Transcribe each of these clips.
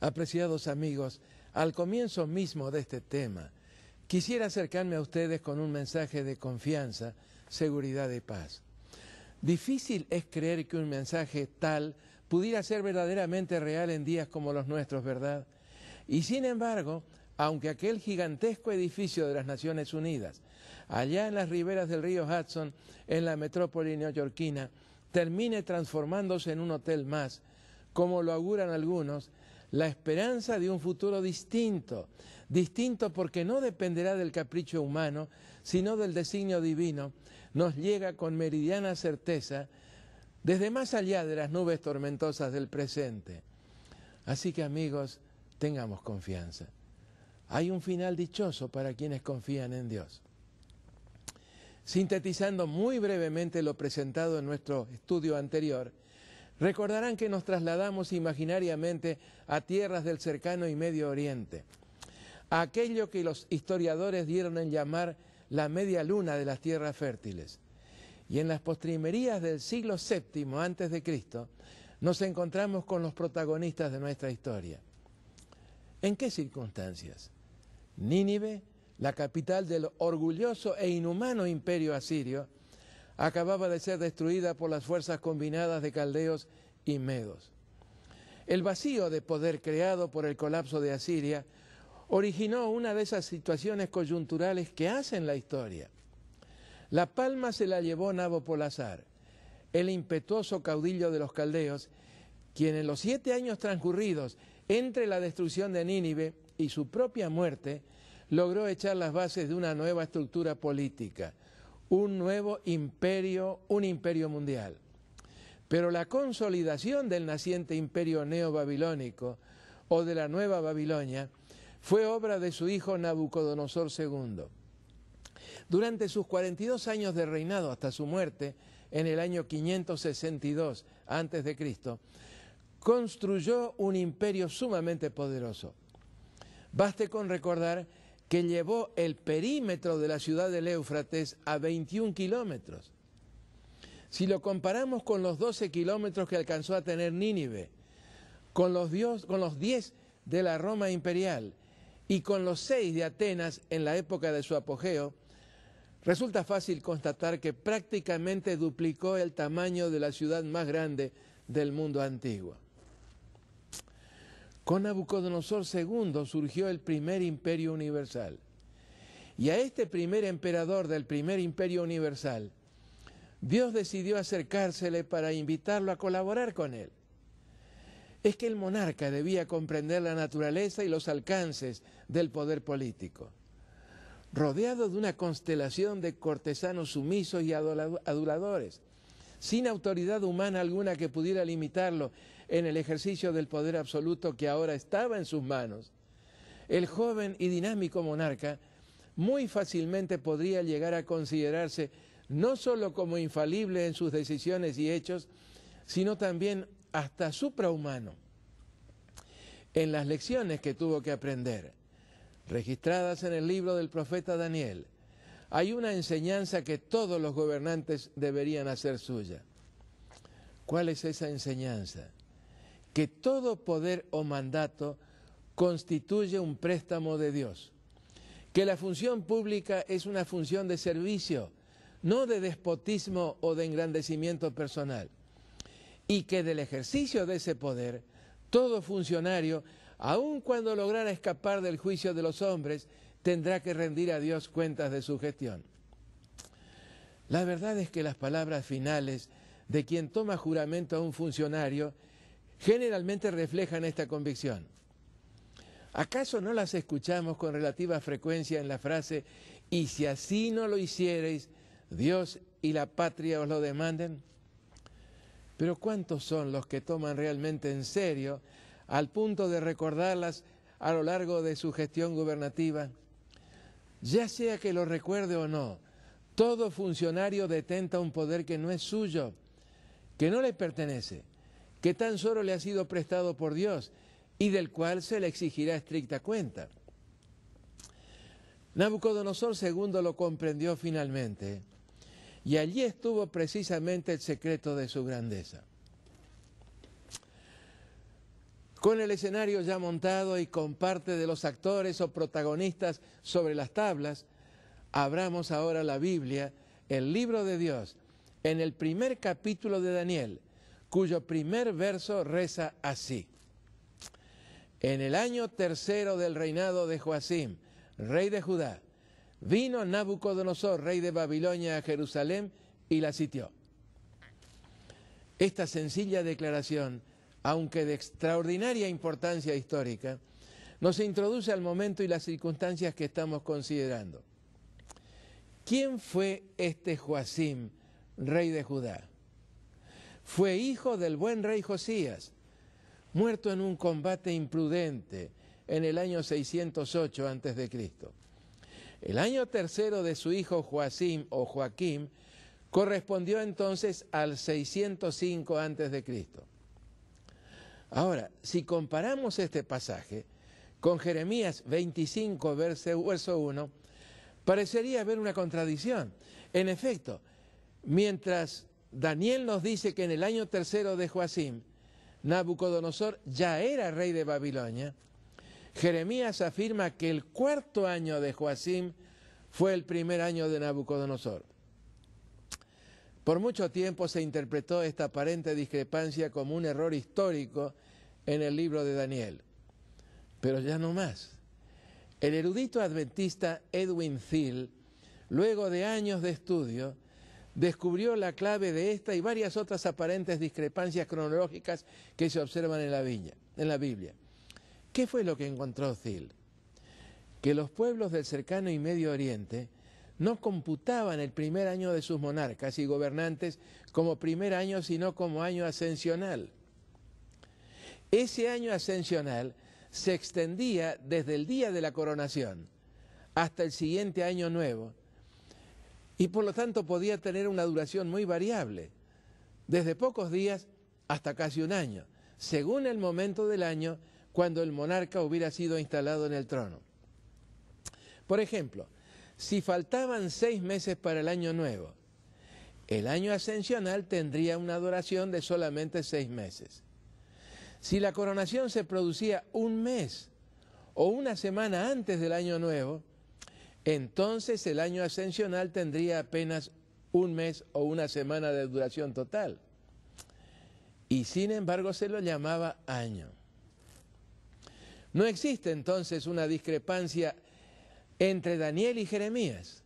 Apreciados amigos, al comienzo mismo de este tema, quisiera acercarme a ustedes con un mensaje de confianza, seguridad y paz. Difícil es creer que un mensaje tal pudiera ser verdaderamente real en días como los nuestros, ¿verdad? Y sin embargo, aunque aquel gigantesco edificio de las Naciones Unidas, allá en las riberas del río Hudson, en la metrópoli neoyorquina, termine transformándose en un hotel más, como lo auguran algunos, la esperanza de un futuro distinto, distinto porque no dependerá del capricho humano, sino del designio divino, nos llega con meridiana certeza desde más allá de las nubes tormentosas del presente. Así que amigos, tengamos confianza. Hay un final dichoso para quienes confían en Dios. Sintetizando muy brevemente lo presentado en nuestro estudio anterior, Recordarán que nos trasladamos imaginariamente a tierras del cercano y Medio Oriente, a aquello que los historiadores dieron en llamar la media luna de las tierras fértiles. Y en las postrimerías del siglo VII antes de Cristo nos encontramos con los protagonistas de nuestra historia. ¿En qué circunstancias? Nínive, la capital del orgulloso e inhumano imperio asirio, acababa de ser destruida por las fuerzas combinadas de caldeos y medos. El vacío de poder creado por el colapso de Asiria originó una de esas situaciones coyunturales que hacen la historia. La palma se la llevó Nabopolazar, el impetuoso caudillo de los caldeos, quien en los siete años transcurridos entre la destrucción de Nínive y su propia muerte, logró echar las bases de una nueva estructura política, un nuevo imperio, un imperio mundial. Pero la consolidación del naciente imperio neobabilónico o de la nueva Babilonia fue obra de su hijo Nabucodonosor II. Durante sus 42 años de reinado hasta su muerte en el año 562 a.C., construyó un imperio sumamente poderoso. Baste con recordar que llevó el perímetro de la ciudad del Éufrates a 21 kilómetros. Si lo comparamos con los 12 kilómetros que alcanzó a tener Nínive, con los, con los 10 de la Roma imperial y con los 6 de Atenas en la época de su apogeo, resulta fácil constatar que prácticamente duplicó el tamaño de la ciudad más grande del mundo antiguo. Con Nabucodonosor II surgió el primer imperio universal. Y a este primer emperador del primer imperio universal, Dios decidió acercársele para invitarlo a colaborar con él. Es que el monarca debía comprender la naturaleza y los alcances del poder político. Rodeado de una constelación de cortesanos sumisos y aduladores, sin autoridad humana alguna que pudiera limitarlo en el ejercicio del poder absoluto que ahora estaba en sus manos. El joven y dinámico monarca muy fácilmente podría llegar a considerarse no sólo como infalible en sus decisiones y hechos, sino también hasta suprahumano en las lecciones que tuvo que aprender, registradas en el libro del profeta Daniel. Hay una enseñanza que todos los gobernantes deberían hacer suya. ¿Cuál es esa enseñanza? que todo poder o mandato constituye un préstamo de Dios, que la función pública es una función de servicio, no de despotismo o de engrandecimiento personal, y que del ejercicio de ese poder, todo funcionario, aun cuando lograra escapar del juicio de los hombres, tendrá que rendir a Dios cuentas de su gestión. La verdad es que las palabras finales de quien toma juramento a un funcionario generalmente reflejan esta convicción. ¿Acaso no las escuchamos con relativa frecuencia en la frase, y si así no lo hiciereis, Dios y la patria os lo demanden? Pero ¿cuántos son los que toman realmente en serio, al punto de recordarlas a lo largo de su gestión gubernativa? Ya sea que lo recuerde o no, todo funcionario detenta un poder que no es suyo, que no le pertenece, que tan solo le ha sido prestado por Dios y del cual se le exigirá estricta cuenta. Nabucodonosor II lo comprendió finalmente y allí estuvo precisamente el secreto de su grandeza. Con el escenario ya montado y con parte de los actores o protagonistas sobre las tablas, abramos ahora la Biblia, el libro de Dios, en el primer capítulo de Daniel, cuyo primer verso reza así. En el año tercero del reinado de Joacim, rey de Judá, vino Nabucodonosor, rey de Babilonia, a Jerusalén y la sitió. Esta sencilla declaración, aunque de extraordinaria importancia histórica, nos introduce al momento y las circunstancias que estamos considerando. ¿Quién fue este Joacim, rey de Judá? fue hijo del buen rey Josías, muerto en un combate imprudente en el año 608 Cristo. El año tercero de su hijo Joacim o Joaquim correspondió entonces al 605 a.C. Ahora, si comparamos este pasaje con Jeremías 25, verso 1, parecería haber una contradicción. En efecto, mientras Daniel nos dice que en el año tercero de Joacim, Nabucodonosor ya era rey de Babilonia. Jeremías afirma que el cuarto año de Joacim fue el primer año de Nabucodonosor. Por mucho tiempo se interpretó esta aparente discrepancia como un error histórico en el libro de Daniel. Pero ya no más. El erudito adventista Edwin Thiel, luego de años de estudio, descubrió la clave de esta y varias otras aparentes discrepancias cronológicas que se observan en la, viña, en la Biblia. ¿Qué fue lo que encontró Thiel? Que los pueblos del cercano y Medio Oriente no computaban el primer año de sus monarcas y gobernantes como primer año, sino como año ascensional. Ese año ascensional se extendía desde el día de la coronación hasta el siguiente año nuevo, y por lo tanto podía tener una duración muy variable, desde pocos días hasta casi un año, según el momento del año cuando el monarca hubiera sido instalado en el trono. Por ejemplo, si faltaban seis meses para el año nuevo, el año ascensional tendría una duración de solamente seis meses. Si la coronación se producía un mes o una semana antes del año nuevo, entonces el año ascensional tendría apenas un mes o una semana de duración total. Y sin embargo se lo llamaba año. No existe entonces una discrepancia entre Daniel y Jeremías.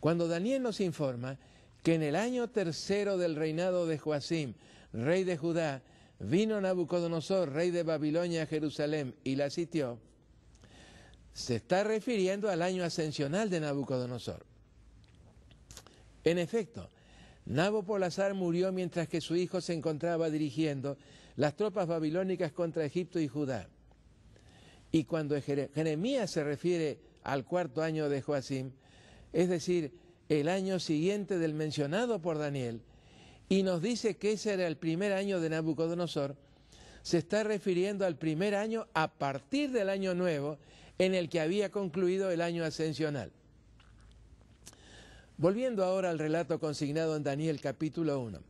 Cuando Daniel nos informa que en el año tercero del reinado de Joacim, rey de Judá, vino Nabucodonosor, rey de Babilonia, a Jerusalén y la sitió, se está refiriendo al año ascensional de Nabucodonosor. En efecto, polazar murió mientras que su hijo se encontraba dirigiendo las tropas babilónicas contra Egipto y Judá. Y cuando Jeremías se refiere al cuarto año de Joacim, es decir, el año siguiente del mencionado por Daniel, y nos dice que ese era el primer año de Nabucodonosor, se está refiriendo al primer año a partir del año nuevo en el que había concluido el año ascensional. Volviendo ahora al relato consignado en Daniel capítulo 1.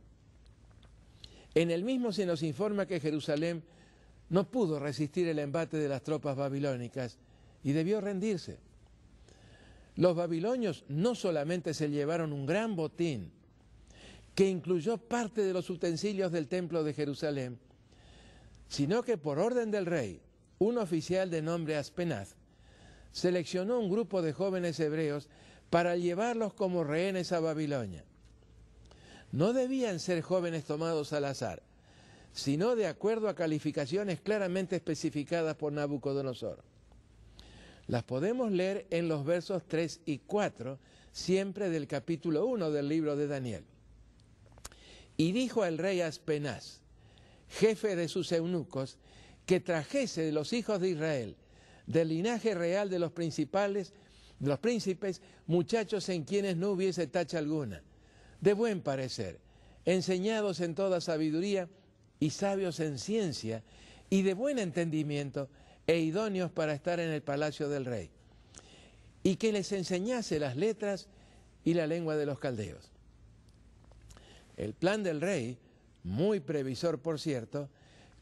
En el mismo se nos informa que Jerusalén no pudo resistir el embate de las tropas babilónicas y debió rendirse. Los babilonios no solamente se llevaron un gran botín, que incluyó parte de los utensilios del templo de Jerusalén, sino que por orden del rey, un oficial de nombre Aspenaz seleccionó un grupo de jóvenes hebreos para llevarlos como rehenes a Babilonia. No debían ser jóvenes tomados al azar, sino de acuerdo a calificaciones claramente especificadas por Nabucodonosor. Las podemos leer en los versos 3 y 4, siempre del capítulo 1 del libro de Daniel. Y dijo el rey Aspenaz, jefe de sus eunucos, que trajese de los hijos de Israel del linaje real de los principales, de los príncipes, muchachos en quienes no hubiese tacha alguna, de buen parecer, enseñados en toda sabiduría y sabios en ciencia y de buen entendimiento e idóneos para estar en el palacio del rey, y que les enseñase las letras y la lengua de los caldeos. El plan del rey, muy previsor por cierto,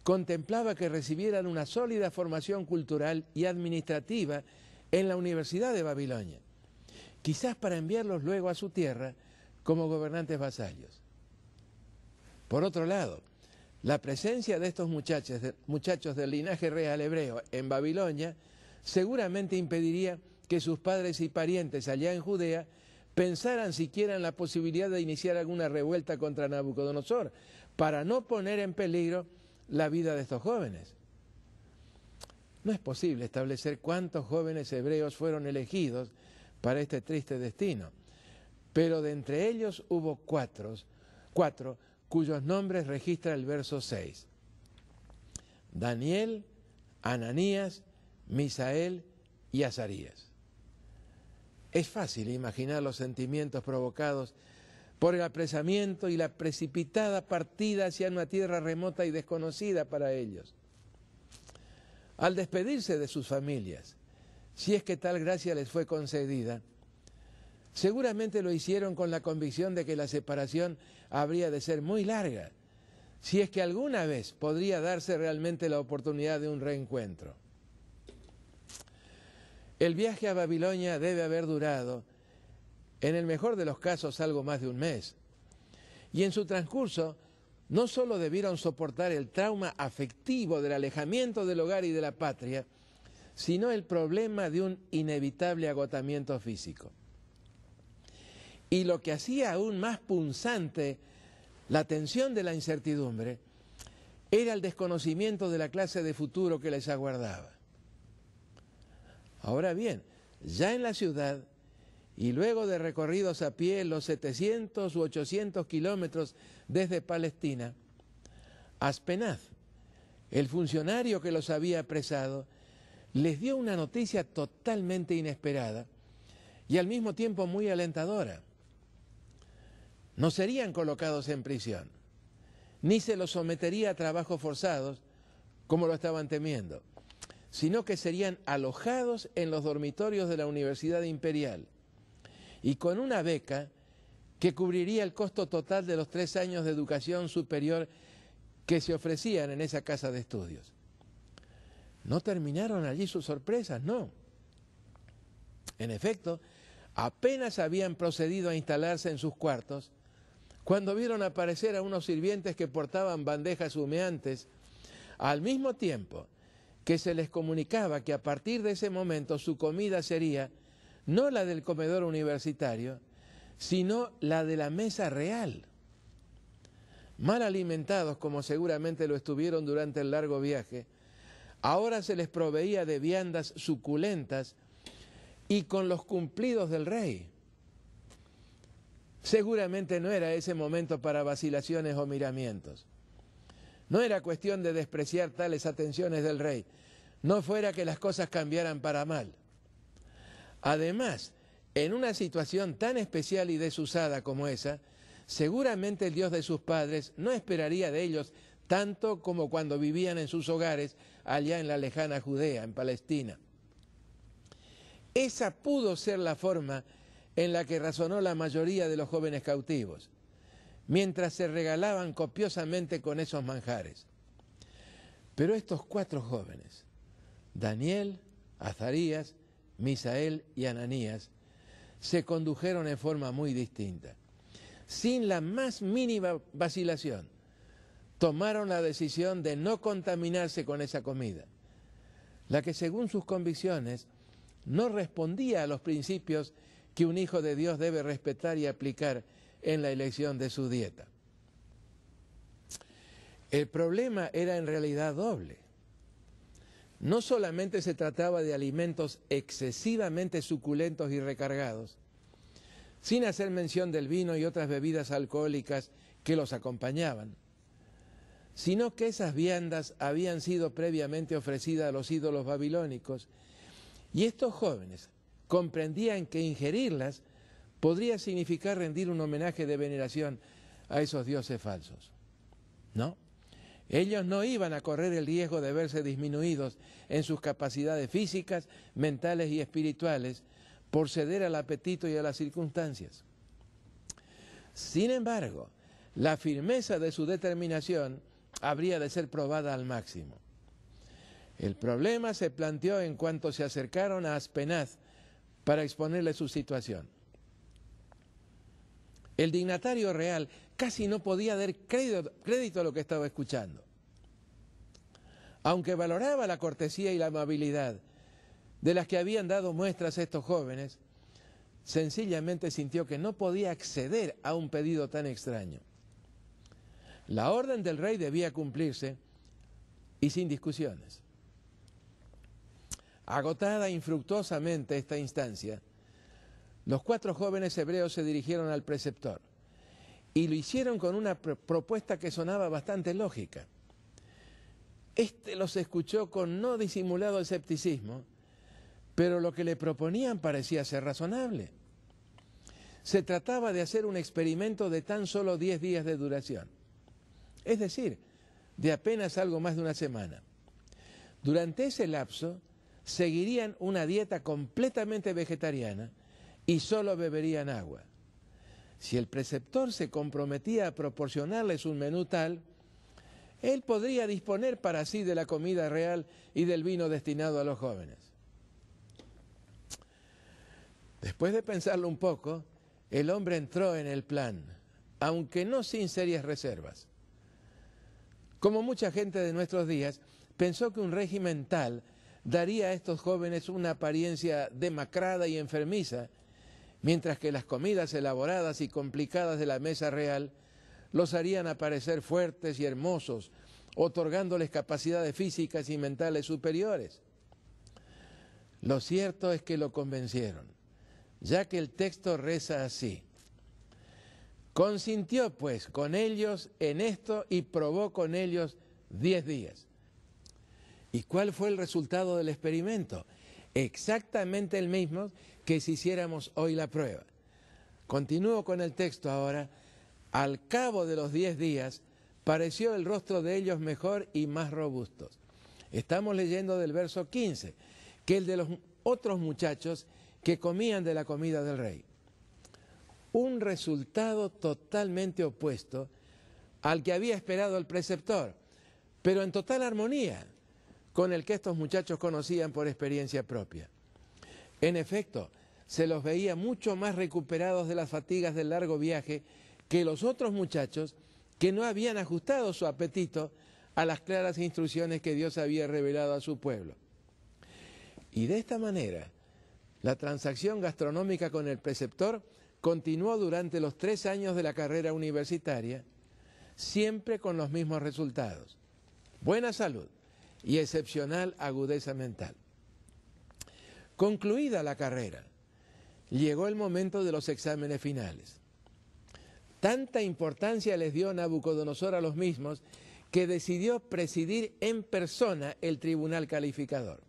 contemplaba que recibieran una sólida formación cultural y administrativa en la Universidad de Babilonia, quizás para enviarlos luego a su tierra como gobernantes vasallos. Por otro lado, la presencia de estos muchachos, del linaje real hebreo en Babilonia seguramente impediría que sus padres y parientes allá en Judea pensaran siquiera en la posibilidad de iniciar alguna revuelta contra Nabucodonosor, para no poner en peligro la vida de estos jóvenes. No es posible establecer cuántos jóvenes hebreos fueron elegidos para este triste destino, pero de entre ellos hubo cuatro, cuatro cuyos nombres registra el verso 6. Daniel, Ananías, Misael y Azarías. Es fácil imaginar los sentimientos provocados por el apresamiento y la precipitada partida hacia una tierra remota y desconocida para ellos. Al despedirse de sus familias, si es que tal gracia les fue concedida, seguramente lo hicieron con la convicción de que la separación habría de ser muy larga, si es que alguna vez podría darse realmente la oportunidad de un reencuentro. El viaje a Babilonia debe haber durado en el mejor de los casos algo más de un mes. Y en su transcurso, no solo debieron soportar el trauma afectivo del alejamiento del hogar y de la patria, sino el problema de un inevitable agotamiento físico. Y lo que hacía aún más punzante la tensión de la incertidumbre era el desconocimiento de la clase de futuro que les aguardaba. Ahora bien, ya en la ciudad y luego de recorridos a pie los 700 u 800 kilómetros desde Palestina, Aspenaz, el funcionario que los había apresado, les dio una noticia totalmente inesperada y al mismo tiempo muy alentadora. No serían colocados en prisión, ni se los sometería a trabajos forzados, como lo estaban temiendo, sino que serían alojados en los dormitorios de la Universidad Imperial y con una beca que cubriría el costo total de los tres años de educación superior que se ofrecían en esa casa de estudios. No terminaron allí sus sorpresas, no. En efecto, apenas habían procedido a instalarse en sus cuartos cuando vieron aparecer a unos sirvientes que portaban bandejas humeantes, al mismo tiempo que se les comunicaba que a partir de ese momento su comida sería no la del comedor universitario, sino la de la mesa real. Mal alimentados como seguramente lo estuvieron durante el largo viaje, ahora se les proveía de viandas suculentas y con los cumplidos del rey. Seguramente no era ese momento para vacilaciones o miramientos. No era cuestión de despreciar tales atenciones del rey, no fuera que las cosas cambiaran para mal. Además, en una situación tan especial y desusada como esa, seguramente el Dios de sus padres no esperaría de ellos tanto como cuando vivían en sus hogares allá en la lejana Judea, en Palestina. Esa pudo ser la forma en la que razonó la mayoría de los jóvenes cautivos, mientras se regalaban copiosamente con esos manjares. Pero estos cuatro jóvenes, Daniel, Azarías, Misael y Ananías, se condujeron en forma muy distinta. Sin la más mínima vacilación, tomaron la decisión de no contaminarse con esa comida, la que según sus convicciones no respondía a los principios que un hijo de Dios debe respetar y aplicar en la elección de su dieta. El problema era en realidad doble. No solamente se trataba de alimentos excesivamente suculentos y recargados, sin hacer mención del vino y otras bebidas alcohólicas que los acompañaban, sino que esas viandas habían sido previamente ofrecidas a los ídolos babilónicos, y estos jóvenes comprendían que ingerirlas podría significar rendir un homenaje de veneración a esos dioses falsos. ¿No? Ellos no iban a correr el riesgo de verse disminuidos en sus capacidades físicas, mentales y espirituales por ceder al apetito y a las circunstancias. Sin embargo, la firmeza de su determinación habría de ser probada al máximo. El problema se planteó en cuanto se acercaron a Aspenaz para exponerle su situación. El dignatario real casi no podía dar crédito, a lo que estaba escuchando. Aunque valoraba la cortesía y la amabilidad de las que habían dado muestras estos jóvenes, sencillamente sintió que no podía acceder a un pedido tan extraño. La orden del rey debía cumplirse y sin discusiones. Agotada infructuosamente esta instancia, los cuatro jóvenes hebreos se dirigieron al preceptor. Y lo hicieron con una propuesta que sonaba bastante lógica. Este los escuchó con no disimulado escepticismo, pero lo que le proponían parecía ser razonable. Se trataba de hacer un experimento de tan solo 10 días de duración, es decir, de apenas algo más de una semana. Durante ese lapso seguirían una dieta completamente vegetariana y solo beberían agua. Si el preceptor se comprometía a proporcionarles un menú tal, él podría disponer para sí de la comida real y del vino destinado a los jóvenes. Después de pensarlo un poco, el hombre entró en el plan, aunque no sin serias reservas. Como mucha gente de nuestros días, pensó que un régimen tal daría a estos jóvenes una apariencia demacrada y enfermiza mientras que las comidas elaboradas y complicadas de la mesa real los harían aparecer fuertes y hermosos, otorgándoles capacidades físicas y mentales superiores. Lo cierto es que lo convencieron, ya que el texto reza así. Consintió pues con ellos en esto y probó con ellos diez días. ¿Y cuál fue el resultado del experimento? Exactamente el mismo que si hiciéramos hoy la prueba. Continúo con el texto ahora. Al cabo de los diez días pareció el rostro de ellos mejor y más robustos. Estamos leyendo del verso 15, que el de los otros muchachos que comían de la comida del rey. Un resultado totalmente opuesto al que había esperado el preceptor, pero en total armonía con el que estos muchachos conocían por experiencia propia. En efecto, se los veía mucho más recuperados de las fatigas del largo viaje que los otros muchachos que no habían ajustado su apetito a las claras instrucciones que Dios había revelado a su pueblo. Y de esta manera, la transacción gastronómica con el preceptor continuó durante los tres años de la carrera universitaria, siempre con los mismos resultados. Buena salud y excepcional agudeza mental. Concluida la carrera, llegó el momento de los exámenes finales. Tanta importancia les dio Nabucodonosor a los mismos que decidió presidir en persona el tribunal calificador.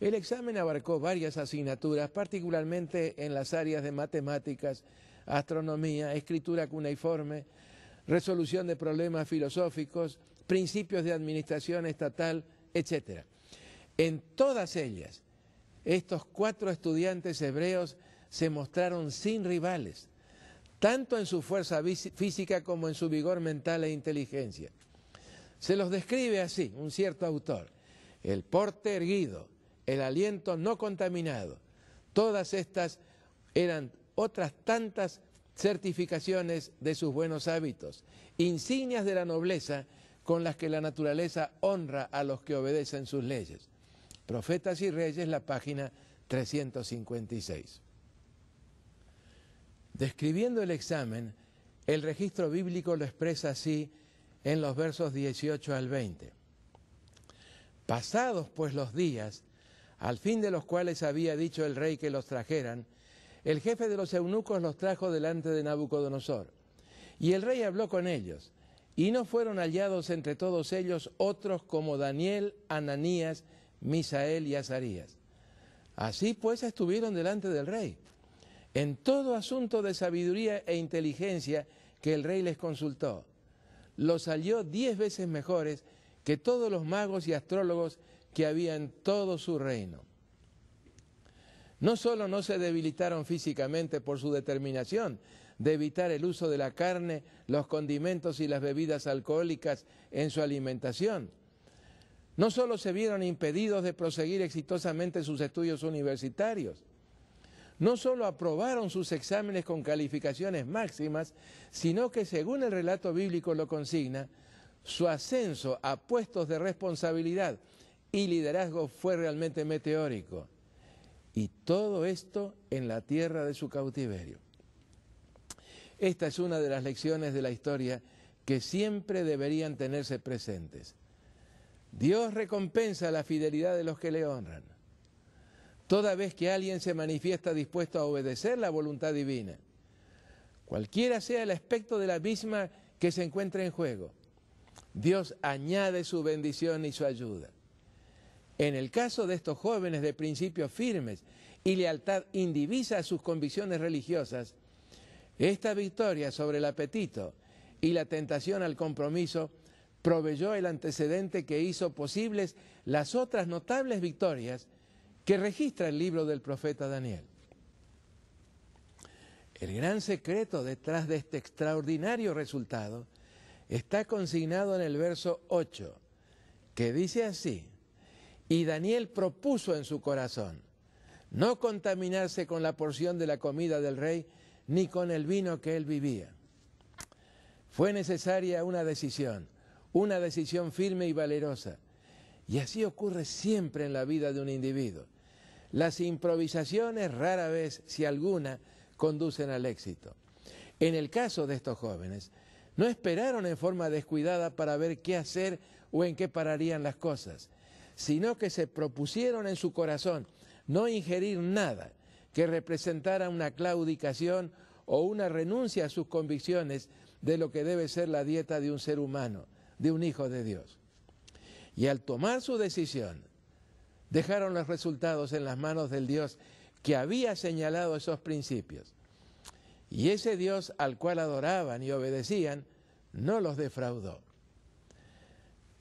El examen abarcó varias asignaturas, particularmente en las áreas de matemáticas, astronomía, escritura cuneiforme, resolución de problemas filosóficos, principios de administración estatal, etc. En todas ellas, estos cuatro estudiantes hebreos se mostraron sin rivales, tanto en su fuerza física como en su vigor mental e inteligencia. Se los describe así un cierto autor, el porte erguido, el aliento no contaminado. Todas estas eran otras tantas certificaciones de sus buenos hábitos, insignias de la nobleza con las que la naturaleza honra a los que obedecen sus leyes. Profetas y Reyes, la página 356. Describiendo el examen, el registro bíblico lo expresa así en los versos 18 al 20. Pasados pues los días, al fin de los cuales había dicho el rey que los trajeran, el jefe de los eunucos los trajo delante de Nabucodonosor. Y el rey habló con ellos, y no fueron hallados entre todos ellos otros como Daniel, Ananías Misael y Azarías. Así pues estuvieron delante del rey. En todo asunto de sabiduría e inteligencia que el rey les consultó, los salió diez veces mejores que todos los magos y astrólogos que había en todo su reino. No solo no se debilitaron físicamente por su determinación de evitar el uso de la carne, los condimentos y las bebidas alcohólicas en su alimentación, no solo se vieron impedidos de proseguir exitosamente sus estudios universitarios, no solo aprobaron sus exámenes con calificaciones máximas, sino que según el relato bíblico lo consigna, su ascenso a puestos de responsabilidad y liderazgo fue realmente meteórico. Y todo esto en la tierra de su cautiverio. Esta es una de las lecciones de la historia que siempre deberían tenerse presentes. Dios recompensa la fidelidad de los que le honran. Toda vez que alguien se manifiesta dispuesto a obedecer la voluntad divina, cualquiera sea el aspecto de la misma que se encuentre en juego, Dios añade su bendición y su ayuda. En el caso de estos jóvenes de principios firmes y lealtad indivisa a sus convicciones religiosas, esta victoria sobre el apetito y la tentación al compromiso proveyó el antecedente que hizo posibles las otras notables victorias que registra el libro del profeta Daniel. El gran secreto detrás de este extraordinario resultado está consignado en el verso 8, que dice así, y Daniel propuso en su corazón no contaminarse con la porción de la comida del rey ni con el vino que él vivía. Fue necesaria una decisión una decisión firme y valerosa. Y así ocurre siempre en la vida de un individuo. Las improvisaciones rara vez, si alguna, conducen al éxito. En el caso de estos jóvenes, no esperaron en forma descuidada para ver qué hacer o en qué pararían las cosas, sino que se propusieron en su corazón no ingerir nada que representara una claudicación o una renuncia a sus convicciones de lo que debe ser la dieta de un ser humano de un hijo de Dios. Y al tomar su decisión, dejaron los resultados en las manos del Dios que había señalado esos principios. Y ese Dios al cual adoraban y obedecían, no los defraudó.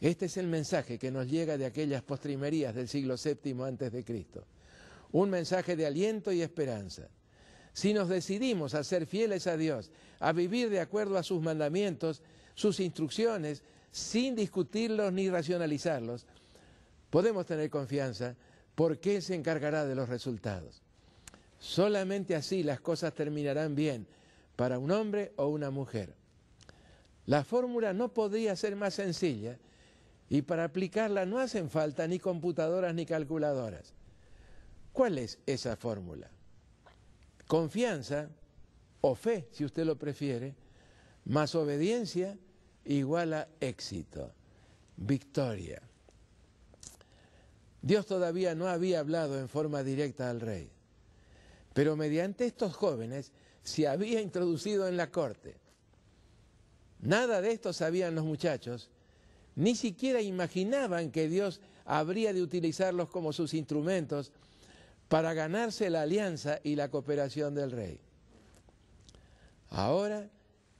Este es el mensaje que nos llega de aquellas postrimerías del siglo VII antes de Cristo. Un mensaje de aliento y esperanza. Si nos decidimos a ser fieles a Dios, a vivir de acuerdo a sus mandamientos, sus instrucciones, sin discutirlos ni racionalizarlos, podemos tener confianza porque se encargará de los resultados. Solamente así las cosas terminarán bien para un hombre o una mujer. La fórmula no podría ser más sencilla y para aplicarla no hacen falta ni computadoras ni calculadoras. ¿Cuál es esa fórmula? Confianza o fe, si usted lo prefiere, más obediencia igual a éxito, victoria. Dios todavía no había hablado en forma directa al rey, pero mediante estos jóvenes se había introducido en la corte. Nada de esto sabían los muchachos, ni siquiera imaginaban que Dios habría de utilizarlos como sus instrumentos para ganarse la alianza y la cooperación del rey. Ahora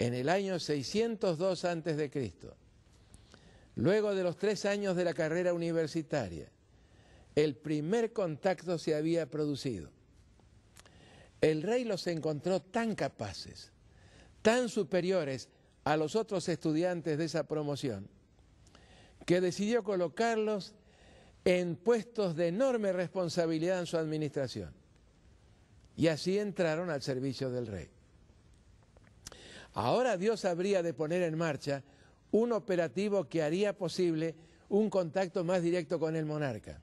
en el año 602 a.C., luego de los tres años de la carrera universitaria, el primer contacto se había producido. El rey los encontró tan capaces, tan superiores a los otros estudiantes de esa promoción, que decidió colocarlos en puestos de enorme responsabilidad en su administración. Y así entraron al servicio del rey. Ahora Dios habría de poner en marcha un operativo que haría posible un contacto más directo con el monarca.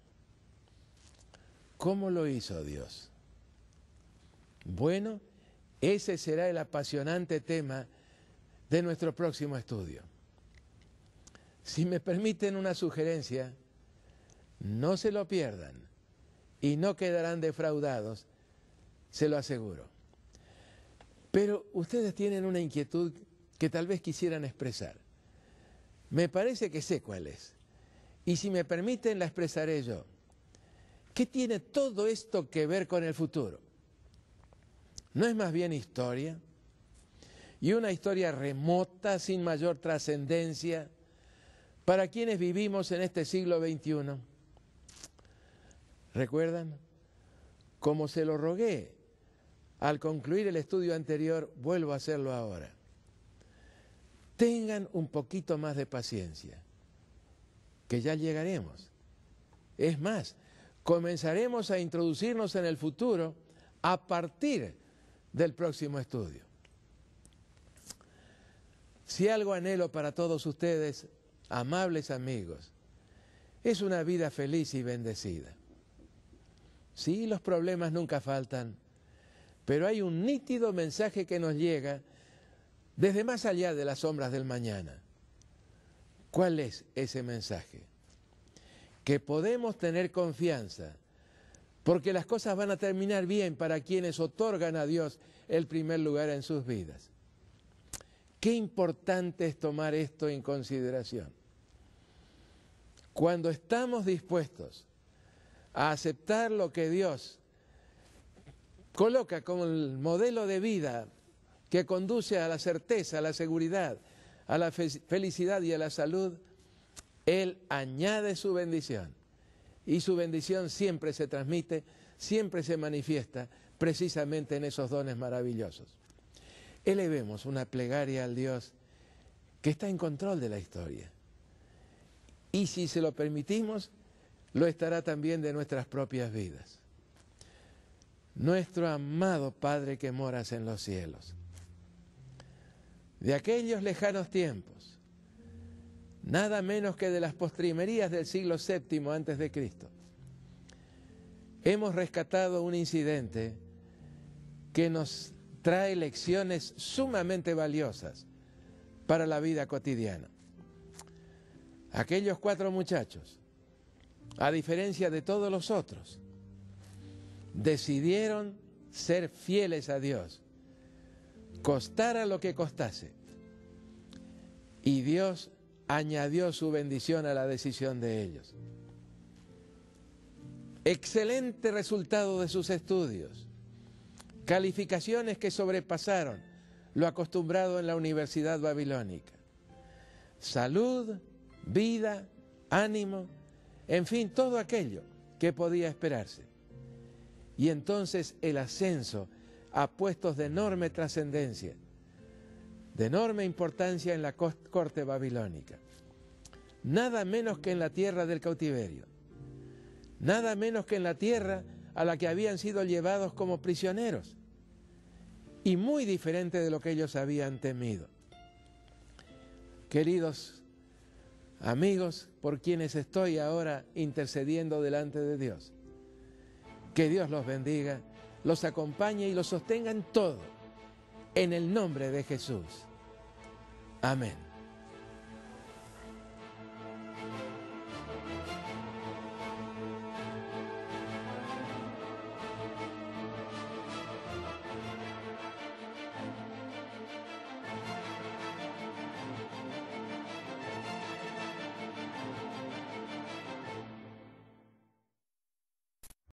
¿Cómo lo hizo Dios? Bueno, ese será el apasionante tema de nuestro próximo estudio. Si me permiten una sugerencia, no se lo pierdan y no quedarán defraudados, se lo aseguro. Pero ustedes tienen una inquietud que tal vez quisieran expresar. Me parece que sé cuál es. Y si me permiten, la expresaré yo. ¿Qué tiene todo esto que ver con el futuro? ¿No es más bien historia? Y una historia remota, sin mayor trascendencia, para quienes vivimos en este siglo XXI. ¿Recuerdan? Como se lo rogué al concluir el estudio anterior, vuelvo a hacerlo ahora. Tengan un poquito más de paciencia, que ya llegaremos. Es más, comenzaremos a introducirnos en el futuro a partir del próximo estudio. Si algo anhelo para todos ustedes, amables amigos, es una vida feliz y bendecida. Si los problemas nunca faltan, pero hay un nítido mensaje que nos llega desde más allá de las sombras del mañana. ¿Cuál es ese mensaje? Que podemos tener confianza, porque las cosas van a terminar bien para quienes otorgan a Dios el primer lugar en sus vidas. Qué importante es tomar esto en consideración. Cuando estamos dispuestos a aceptar lo que Dios coloca como el modelo de vida que conduce a la certeza, a la seguridad, a la felicidad y a la salud, Él añade su bendición. Y su bendición siempre se transmite, siempre se manifiesta precisamente en esos dones maravillosos. Elevemos una plegaria al Dios que está en control de la historia. Y si se lo permitimos, lo estará también de nuestras propias vidas nuestro amado Padre que moras en los cielos. De aquellos lejanos tiempos, nada menos que de las postrimerías del siglo VII antes de Cristo, hemos rescatado un incidente que nos trae lecciones sumamente valiosas para la vida cotidiana. Aquellos cuatro muchachos, a diferencia de todos los otros, decidieron ser fieles a Dios, costara lo que costase. Y Dios añadió su bendición a la decisión de ellos. Excelente resultado de sus estudios, calificaciones que sobrepasaron lo acostumbrado en la Universidad Babilónica. Salud, vida, ánimo, en fin, todo aquello que podía esperarse y entonces el ascenso a puestos de enorme trascendencia, de enorme importancia en la corte babilónica. Nada menos que en la tierra del cautiverio, nada menos que en la tierra a la que habían sido llevados como prisioneros, y muy diferente de lo que ellos habían temido. Queridos amigos, por quienes estoy ahora intercediendo delante de Dios, que Dios los bendiga, los acompañe y los sostenga en todo. En el nombre de Jesús. Amén.